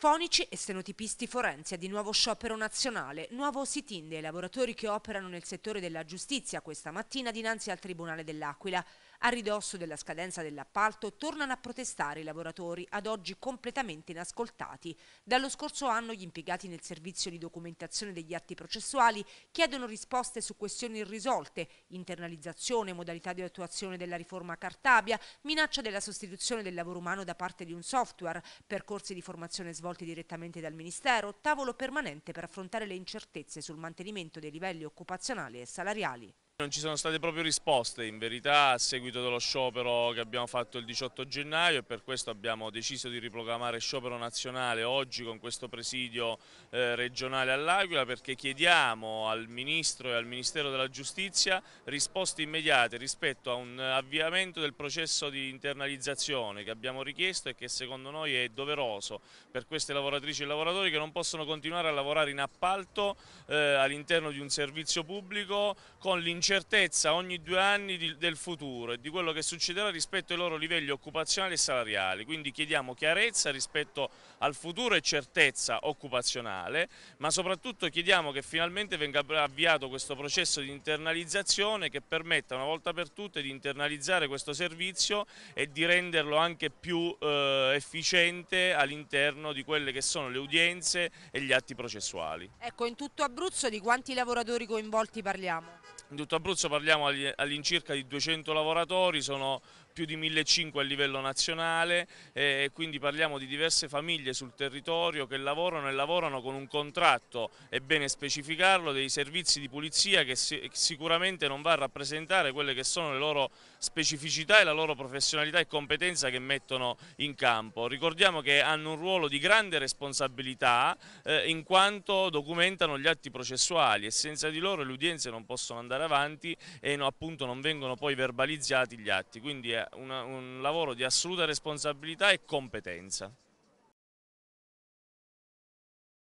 Fonici e stenotipisti forensi di nuovo sciopero nazionale, nuovo sit-in dei lavoratori che operano nel settore della giustizia questa mattina dinanzi al Tribunale dell'Aquila. A ridosso della scadenza dell'appalto tornano a protestare i lavoratori, ad oggi completamente inascoltati. Dallo scorso anno gli impiegati nel servizio di documentazione degli atti processuali chiedono risposte su questioni irrisolte, internalizzazione, modalità di attuazione della riforma Cartabia, minaccia della sostituzione del lavoro umano da parte di un software, percorsi di formazione svolti direttamente dal Ministero, tavolo permanente per affrontare le incertezze sul mantenimento dei livelli occupazionali e salariali. Non ci sono state proprio risposte in verità a seguito dello sciopero che abbiamo fatto il 18 gennaio e per questo abbiamo deciso di riproclamare sciopero nazionale oggi con questo presidio eh, regionale all'Aquila perché chiediamo al Ministro e al Ministero della Giustizia risposte immediate rispetto a un avviamento del processo di internalizzazione che abbiamo richiesto e che secondo noi è doveroso per queste lavoratrici e lavoratori che non possono continuare a lavorare in appalto eh, all'interno di un servizio pubblico con l'incentivo incertezza ogni due anni di, del futuro e di quello che succederà rispetto ai loro livelli occupazionali e salariali, quindi chiediamo chiarezza rispetto al futuro e certezza occupazionale, ma soprattutto chiediamo che finalmente venga avviato questo processo di internalizzazione che permetta una volta per tutte di internalizzare questo servizio e di renderlo anche più eh, efficiente all'interno di quelle che sono le udienze e gli atti processuali. Ecco, in tutto Abruzzo di quanti lavoratori coinvolti parliamo? In tutto Abruzzo parliamo all'incirca di 200 lavoratori, sono più di 1.500 a livello nazionale e quindi parliamo di diverse famiglie sul territorio che lavorano e lavorano con un contratto, è bene specificarlo, dei servizi di pulizia che sicuramente non va a rappresentare quelle che sono le loro specificità e la loro professionalità e competenza che mettono in campo. Ricordiamo che hanno un ruolo di grande responsabilità eh, in quanto documentano gli atti processuali e senza di loro le udienze non possono andare avanti e appunto non vengono poi verbalizzati gli atti, quindi è una, un lavoro di assoluta responsabilità e competenza.